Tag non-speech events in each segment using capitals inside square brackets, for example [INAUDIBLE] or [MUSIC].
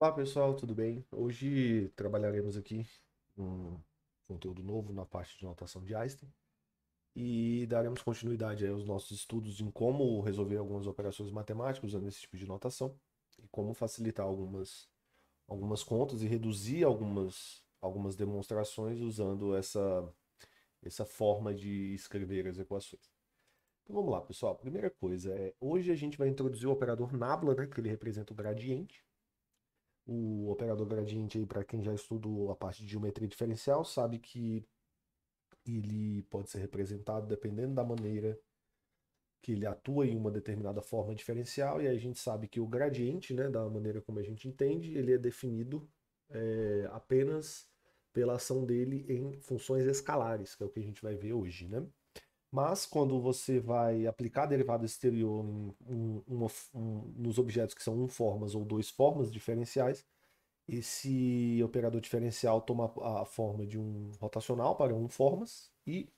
Olá pessoal, tudo bem? Hoje trabalharemos aqui um conteúdo novo na parte de notação de Einstein e daremos continuidade aos nossos estudos em como resolver algumas operações matemáticas usando esse tipo de notação e como facilitar algumas, algumas contas e reduzir algumas, algumas demonstrações usando essa, essa forma de escrever as equações. Então vamos lá pessoal, primeira coisa é, hoje a gente vai introduzir o operador nabla, né, que ele representa o gradiente o operador gradiente aí para quem já estudou a parte de geometria diferencial sabe que ele pode ser representado dependendo da maneira que ele atua em uma determinada forma diferencial e aí a gente sabe que o gradiente, né, da maneira como a gente entende, ele é definido é, apenas pela ação dele em funções escalares, que é o que a gente vai ver hoje, né? Mas quando você vai aplicar derivada exterior em, uma, um, nos objetos que são um formas ou dois formas diferenciais, esse operador diferencial toma a forma de um rotacional para um formas e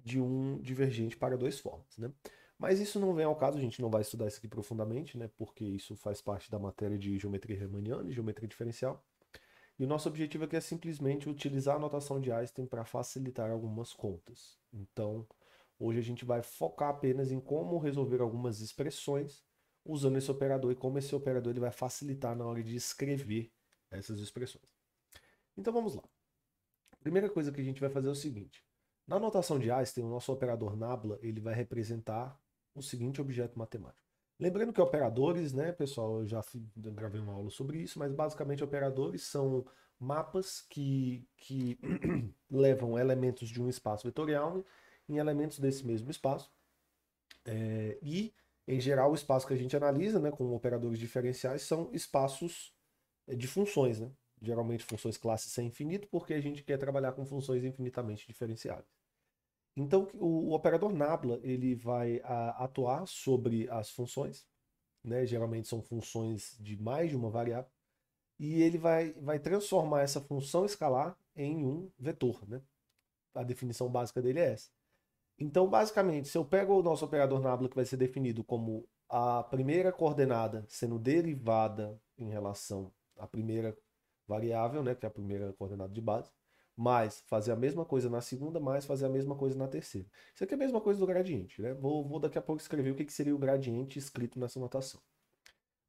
de um divergente para dois formas, né? Mas isso não vem ao caso, a gente não vai estudar isso aqui profundamente, né? Porque isso faz parte da matéria de geometria riemanniana e geometria diferencial. E o nosso objetivo aqui é simplesmente utilizar a notação de Einstein para facilitar algumas contas. Então, Hoje a gente vai focar apenas em como resolver algumas expressões usando esse operador e como esse operador ele vai facilitar na hora de escrever essas expressões. Então vamos lá. A primeira coisa que a gente vai fazer é o seguinte. Na notação de Einstein, o nosso operador nabla ele vai representar o seguinte objeto matemático. Lembrando que operadores, né, pessoal, eu já gravei uma aula sobre isso, mas basicamente operadores são mapas que, que [CLEARS THROAT] levam elementos de um espaço vetorial né, em elementos desse mesmo espaço. É, e, em geral, o espaço que a gente analisa, né, com operadores diferenciais, são espaços eh, de funções, né? geralmente funções classe sem infinito, porque a gente quer trabalhar com funções infinitamente diferenciáveis. Então, o, o operador nabla ele vai a, atuar sobre as funções, né? geralmente são funções de mais de uma variável, e ele vai, vai transformar essa função escalar em um vetor. Né? A definição básica dele é essa. Então, basicamente, se eu pego o nosso operador nabla que vai ser definido como a primeira coordenada sendo derivada em relação à primeira variável, né, que é a primeira coordenada de base, mais fazer a mesma coisa na segunda, mais fazer a mesma coisa na terceira. Isso aqui é a mesma coisa do gradiente, né? Vou, vou daqui a pouco escrever o que, que seria o gradiente escrito nessa notação.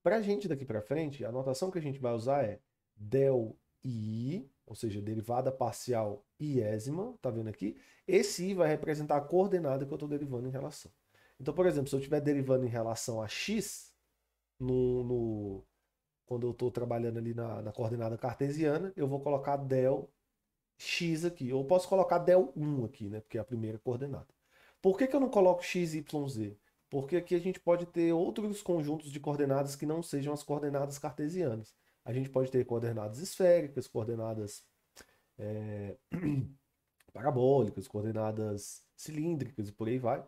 Para a gente daqui para frente, a notação que a gente vai usar é del i ou seja, derivada parcial iésima, tá vendo aqui? Esse i vai representar a coordenada que eu estou derivando em relação. Então, por exemplo, se eu estiver derivando em relação a x, no, no quando eu estou trabalhando ali na, na, coordenada cartesiana, eu vou colocar del x aqui. Ou posso colocar del 1 aqui, né? Porque é a primeira coordenada. Por que, que eu não coloco x, y, z? Porque aqui a gente pode ter outros conjuntos de coordenadas que não sejam as coordenadas cartesianas. A gente pode ter coordenadas esféricas, coordenadas é, [CLEARS THROAT] parabólicas, coordenadas cilíndricas e por aí vai.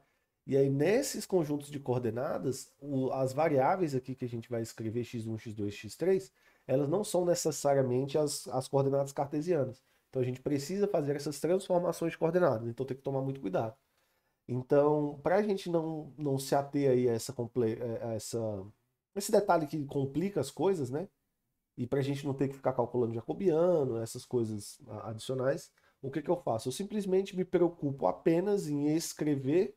E aí, nesses conjuntos de coordenadas, o, as variáveis aqui que a gente vai escrever x1, x2, x3, elas não são necessariamente as, as coordenadas cartesianas. Então, a gente precisa fazer essas transformações de coordenadas, então tem que tomar muito cuidado. Então, para a gente não, não se ater aí a, essa, é, a essa, esse detalhe que complica as coisas, né? E para a gente não ter que ficar calculando jacobiano, essas coisas adicionais, o que, que eu faço? Eu simplesmente me preocupo apenas em escrever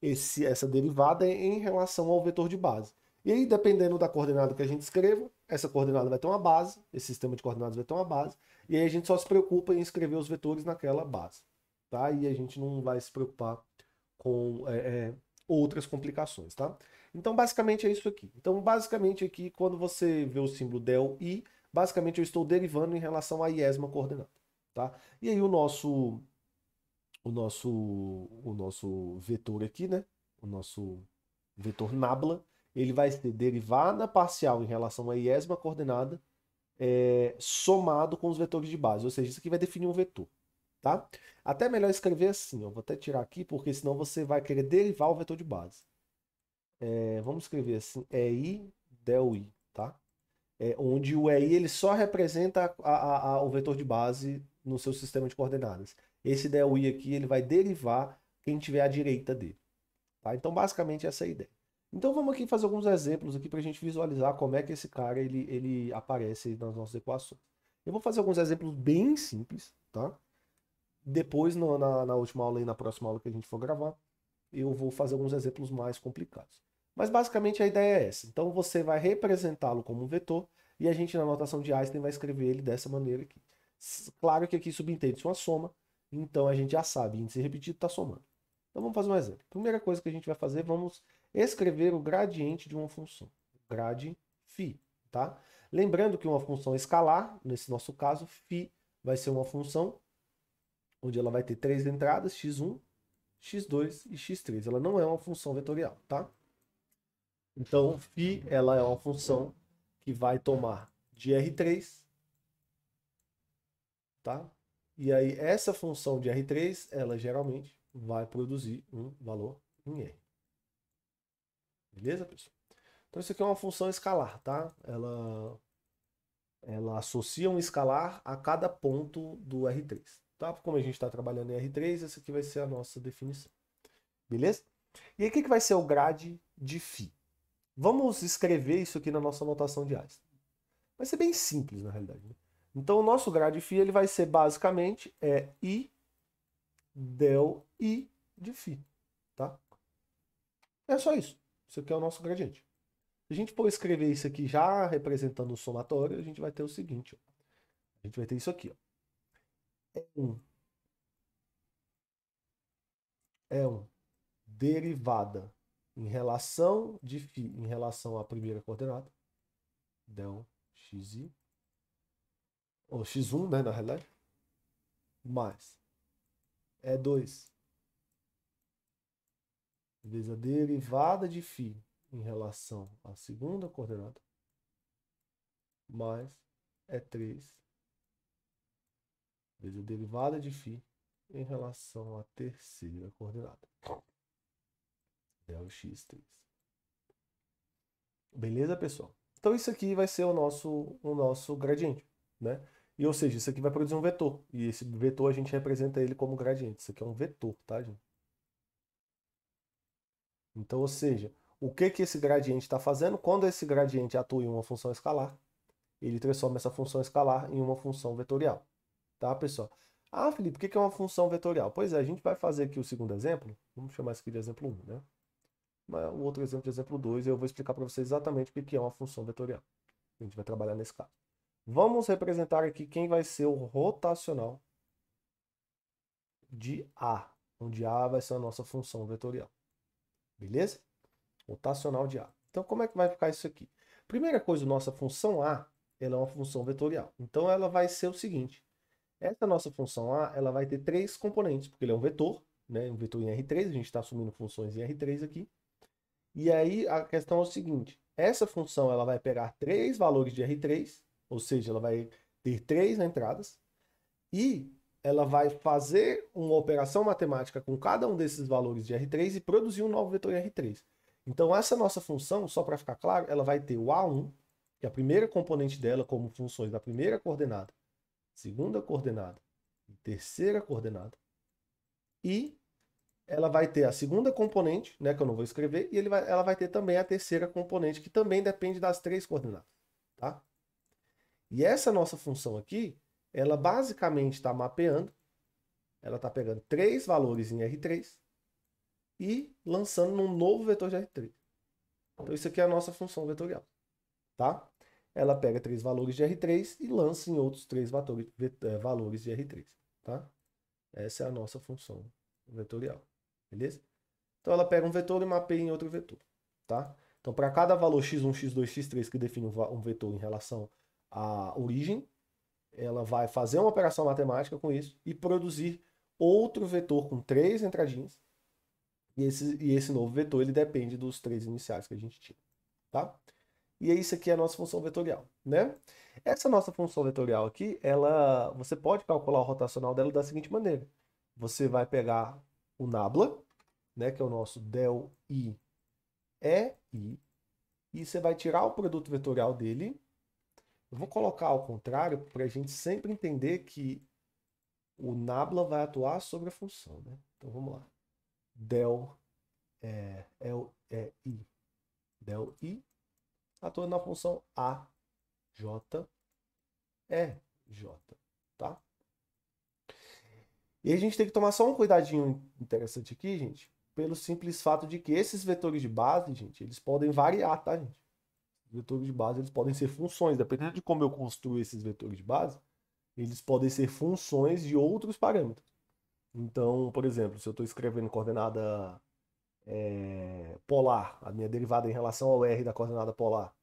esse, essa derivada em relação ao vetor de base. E aí, dependendo da coordenada que a gente escreva, essa coordenada vai ter uma base, esse sistema de coordenadas vai ter uma base, e aí a gente só se preocupa em escrever os vetores naquela base. Tá? E a gente não vai se preocupar com é, é, outras complicações. Tá? Então, basicamente é isso aqui. Então, basicamente aqui, quando você vê o símbolo del i, basicamente eu estou derivando em relação à iésima coordenada, tá? E aí o nosso o nosso o nosso vetor aqui, né? O nosso vetor nabla, ele vai ser derivada parcial em relação à iésima coordenada é, somado com os vetores de base, ou seja, isso aqui vai definir um vetor, tá? Até melhor escrever assim, Eu vou até tirar aqui, porque senão você vai querer derivar o vetor de base é, vamos escrever assim, EI é del I, tá? É, onde o EI ele só representa a, a, a, o vetor de base no seu sistema de coordenadas. Esse del I aqui ele vai derivar quem tiver à direita dele. Tá? Então, basicamente, essa é a ideia. Então, vamos aqui fazer alguns exemplos aqui para a gente visualizar como é que esse cara ele, ele aparece nas nossas equações. Eu vou fazer alguns exemplos bem simples, tá? Depois, no, na, na última aula e na próxima aula que a gente for gravar, eu vou fazer alguns exemplos mais complicados. Mas basicamente a ideia é essa. Então você vai representá-lo como um vetor e a gente na notação de Einstein vai escrever ele dessa maneira aqui. Claro que aqui subentende-se uma soma, então a gente já sabe, índice repetido está somando. Então vamos fazer um exemplo. Primeira coisa que a gente vai fazer, vamos escrever o gradiente de uma função. Grade φ, tá? Lembrando que uma função escalar, nesse nosso caso, φ vai ser uma função onde ela vai ter três entradas, x1, x2 e x3. Ela não é uma função vetorial, tá? Então, φ ela é uma função que vai tomar de R3, tá? E aí, essa função de R3, ela geralmente vai produzir um valor em R. Beleza, pessoal? Então, isso aqui é uma função escalar, tá? Ela, ela associa um escalar a cada ponto do R3, tá? Como a gente está trabalhando em R3, essa aqui vai ser a nossa definição. Beleza? E aí, o que, que vai ser o grade de φ? Vamos escrever isso aqui na nossa notação de Einstein. Vai ser bem simples, na realidade. Né? Então, o nosso de φ ele vai ser basicamente é I del I de φ. Tá? É só isso. Isso aqui é o nosso gradiente. Se a gente for escrever isso aqui já representando o somatório, a gente vai ter o seguinte. Ó. A gente vai ter isso aqui. Ó. É um, é um derivada em relação de φ em relação à primeira coordenada, del xi, ou x1, né, na realidade, mais E2 vezes a derivada de φ em relação à segunda coordenada, mais E3 vezes a derivada de φ em relação à terceira coordenada. É X3. Beleza, pessoal? Então isso aqui vai ser o nosso, o nosso gradiente, né? E, ou seja, isso aqui vai produzir um vetor. E esse vetor a gente representa ele como gradiente. Isso aqui é um vetor, tá, gente? Então, ou seja, o que, que esse gradiente está fazendo? Quando esse gradiente atua em uma função escalar, ele transforma essa função escalar em uma função vetorial. Tá, pessoal? Ah, Felipe, o que, que é uma função vetorial? Pois é, a gente vai fazer aqui o segundo exemplo. Vamos chamar isso aqui de exemplo 1, né? o né, outro exemplo exemplo 2, eu vou explicar para vocês exatamente o que é uma função vetorial. A gente vai trabalhar nesse caso. Vamos representar aqui quem vai ser o rotacional de A, onde A vai ser a nossa função vetorial. Beleza? Rotacional de A. Então, como é que vai ficar isso aqui? Primeira coisa, nossa função A, ela é uma função vetorial. Então, ela vai ser o seguinte. Essa nossa função A, ela vai ter três componentes, porque ele é um vetor, né? um vetor em R3, a gente está assumindo funções em R3 aqui. E aí a questão é o seguinte: essa função ela vai pegar três valores de R3, ou seja, ela vai ter três entradas, e ela vai fazer uma operação matemática com cada um desses valores de R3 e produzir um novo vetor R3. Então, essa nossa função, só para ficar claro, ela vai ter o A1, que é a primeira componente dela, como funções da primeira coordenada, segunda coordenada, terceira coordenada, e ela vai ter a segunda componente, né, que eu não vou escrever, e ele vai, ela vai ter também a terceira componente, que também depende das três coordenadas, tá? E essa nossa função aqui, ela basicamente está mapeando, ela está pegando três valores em R3 e lançando num novo vetor de R3. Então isso aqui é a nossa função vetorial, tá? Ela pega três valores de R3 e lança em outros três eh, valores de R3, tá? Essa é a nossa função vetorial. Beleza? Então ela pega um vetor e mapeia em outro vetor, tá? Então para cada valor x1, x2, x3 que define um vetor em relação à origem, ela vai fazer uma operação matemática com isso e produzir outro vetor com três entradinhas. E esse, e esse novo vetor ele depende dos três iniciais que a gente tinha, tá? E é isso aqui é a nossa função vetorial, né? Essa nossa função vetorial aqui, ela, você pode calcular o rotacional dela da seguinte maneira. Você vai pegar o Nabla, né, que é o nosso del i e i, e você vai tirar o produto vetorial dele. Eu vou colocar ao contrário para a gente sempre entender que o nabla vai atuar sobre a função, né? Então vamos lá. Del é, é, é i. Del i atuando na função a j e j, tá? E a gente tem que tomar só um cuidadinho interessante aqui, gente, pelo simples fato de que esses vetores de base, gente, eles podem variar, tá, gente? vetores de base, eles podem ser funções, dependendo de como eu construo esses vetores de base, eles podem ser funções de outros parâmetros. Então, por exemplo, se eu estou escrevendo coordenada é, polar, a minha derivada em relação ao r da coordenada polar,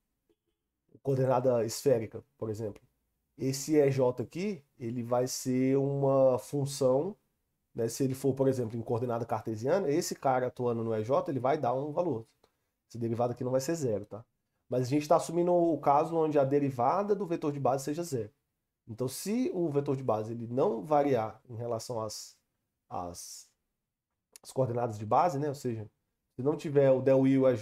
coordenada esférica, por exemplo, esse EJ aqui, ele vai ser uma função, né? se ele for, por exemplo, em coordenada cartesiana, esse cara atuando no EJ, ele vai dar um valor. Esse derivado aqui não vai ser zero, tá? Mas a gente está assumindo o caso onde a derivada do vetor de base seja zero. Então, se o vetor de base ele não variar em relação às, às, às coordenadas de base, né? ou seja, se não tiver o del i e o ej,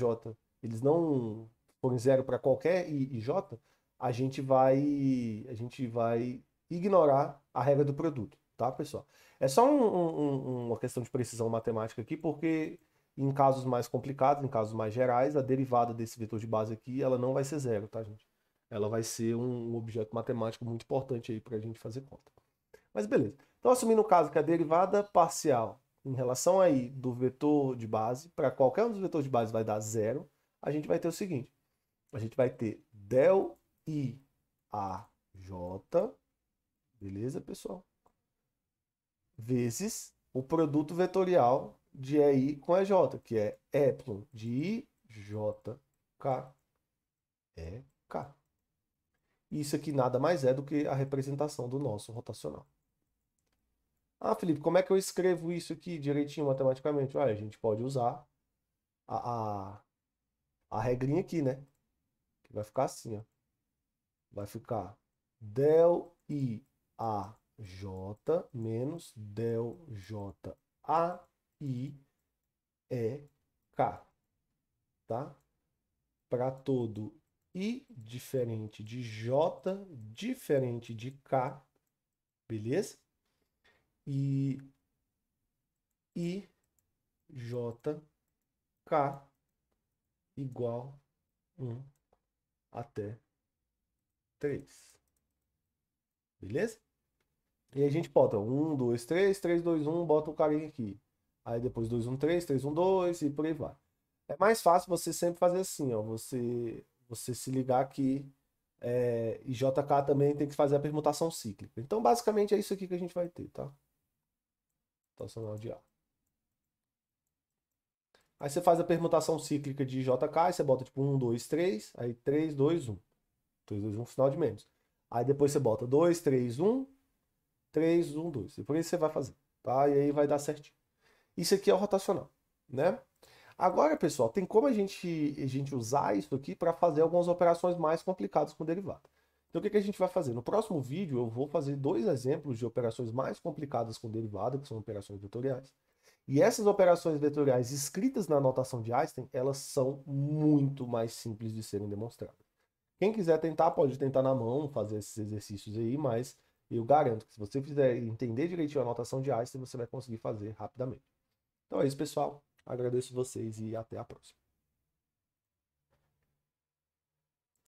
eles não forem zero para qualquer i e j, a gente vai a gente vai ignorar a regra do produto, tá, pessoal? É só um, um, uma questão de precisão matemática aqui, porque em casos mais complicados, em casos mais gerais, a derivada desse vetor de base aqui, ela não vai ser zero, tá, gente? Ela vai ser um objeto matemático muito importante aí para a gente fazer conta. Mas beleza. Então, assumindo o caso que é a derivada parcial em relação aí do vetor de base, para qualquer um dos vetores de base vai dar zero, a gente vai ter o seguinte. A gente vai ter del I A J, beleza, pessoal? Vezes o produto vetorial de EI com EJ, que é epsilon de I, J, K, E, K. Isso aqui nada mais é do que a representação do nosso rotacional. Ah, Felipe, como é que eu escrevo isso aqui direitinho matematicamente? Olha, a gente pode usar a, a, a regrinha aqui, né? Que vai ficar assim, ó vai ficar del I A J menos del J A I E K, tá? Para todo I diferente de J diferente de K, beleza? E I J K igual 1 até 3. Beleza? E a gente bota 1, 2, 3, 3, 2, 1, bota o carinha aqui. Aí depois 2, 1, 3, 3, 1, 2 e por aí vai. É mais fácil você sempre fazer assim, ó. Você, você se ligar que é, e JK também tem que fazer a permutação cíclica. Então, basicamente, é isso aqui que a gente vai ter, tá? Rotacional de A. Aí você faz a permutação cíclica de JK, você bota tipo 1, 2, 3, aí 3, 2, 1. 3, 2, 1, sinal de menos. Aí depois você bota 2, 3, 1, 3, 1, 2. E por isso você vai fazer, tá? E aí vai dar certinho. Isso aqui é o rotacional, né? Agora, pessoal, tem como a gente, a gente usar isso aqui para fazer algumas operações mais complicadas com derivada. Então, o que, que a gente vai fazer? No próximo vídeo, eu vou fazer dois exemplos de operações mais complicadas com derivada, que são operações vetoriais. E essas operações vetoriais escritas na notação de Einstein, elas são muito mais simples de serem demonstradas. Quem quiser tentar, pode tentar na mão, fazer esses exercícios aí, mas eu garanto que se você fizer entender direitinho a notação de Einstein, você vai conseguir fazer rapidamente. Então é isso, pessoal. Agradeço vocês e até a próxima.